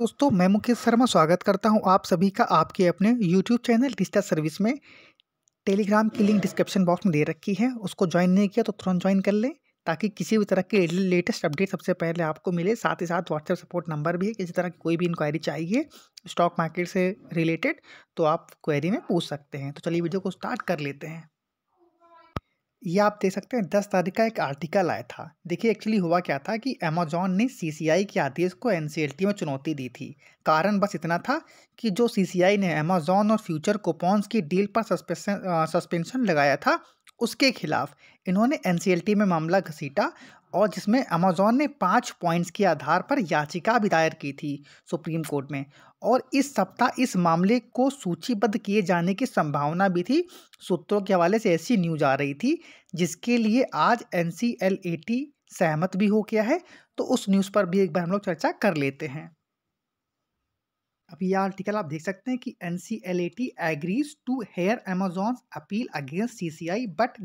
दोस्तों मैं मुकेश शर्मा स्वागत करता हूं आप सभी का आपके अपने YouTube चैनल डिजिटल सर्विस में टेलीग्राम की लिंक डिस्क्रिप्शन बॉक्स में दे रखी है उसको ज्वाइन नहीं किया तो तुरंत ज्वाइन कर लें ताकि किसी भी तरह के लेटेस्ट अपडेट सबसे पहले आपको मिले साथ ही साथ व्हाट्सएप सपोर्ट नंबर भी है किसी तरह की कोई भी इंक्वायरी चाहिए स्टॉक मार्केट से रिलेटेड तो आप क्वेरी में पूछ सकते हैं तो चलिए वीडियो को स्टार्ट कर लेते हैं ये आप देख सकते हैं दस तारीख का एक आर्टिकल आया था देखिए एक्चुअली हुआ क्या था कि अमेजॉन ने सीसीआई के आदेश को एन में चुनौती दी थी कारण बस इतना था कि जो सीसीआई ने अमेजॉन और फ्यूचर कोपॉन्स की डील पर सस्पेंशन लगाया था उसके खिलाफ इन्होंने एन में मामला घसीटा और जिसमें अमेजॉन ने पाँच पॉइंट्स के आधार पर याचिका भी दायर की थी सुप्रीम कोर्ट में और इस सप्ताह इस मामले को सूचीबद्ध किए जाने की संभावना भी थी सूत्रों के हवाले से ऐसी न्यूज आ रही थी जिसके लिए आज एन सहमत भी हो गया है तो उस न्यूज़ पर भी एक बार हम लोग चर्चा कर लेते हैं अभी यह आर्टिकल आप देख सकते हैं कि N C L A T agrees to hear Amazon appeal against C C I but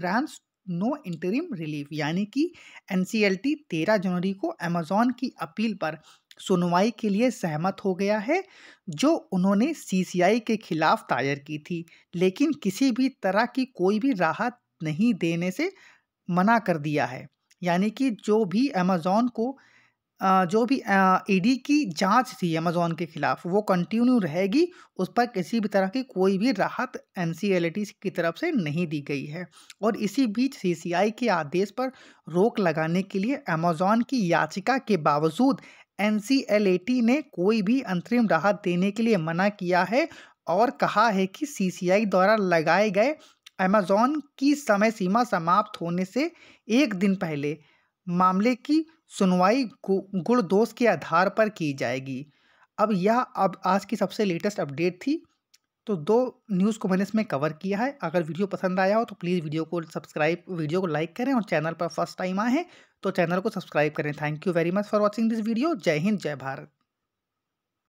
grants no interim relief यानी कि एन सी एल टी तेरह जनवरी को अमेजोन की अपील पर सुनवाई के लिए सहमत हो गया है जो उन्होंने सीसीआई के खिलाफ दायर की थी लेकिन किसी भी तरह की कोई भी राहत नहीं देने से मना कर दिया है यानी कि जो भी अमेज़ोन को जो भी ईडी e की जांच थी अमेजोन के ख़िलाफ़ वो कंटिन्यू रहेगी उस पर किसी भी तरह की कोई भी राहत एन की तरफ से नहीं दी गई है और इसी बीच सीसीआई के आदेश पर रोक लगाने के लिए अमेजोन की याचिका के बावजूद एन ने कोई भी अंतरिम राहत देने के लिए मना किया है और कहा है कि सी द्वारा लगाए गए अमेजॉन की समय सीमा समाप्त होने से एक दिन पहले मामले की सुनवाई गुण दोष के आधार पर की जाएगी अब यह अब आज की सबसे लेटेस्ट अपडेट थी तो दो न्यूज़ को मैंने इसमें कवर किया है अगर वीडियो पसंद आया हो तो प्लीज़ वीडियो को सब्सक्राइब वीडियो को लाइक करें और चैनल पर फर्स्ट टाइम आए हैं तो चैनल को सब्सक्राइब करें thank you very much for watching this video जय हिंद जय भारत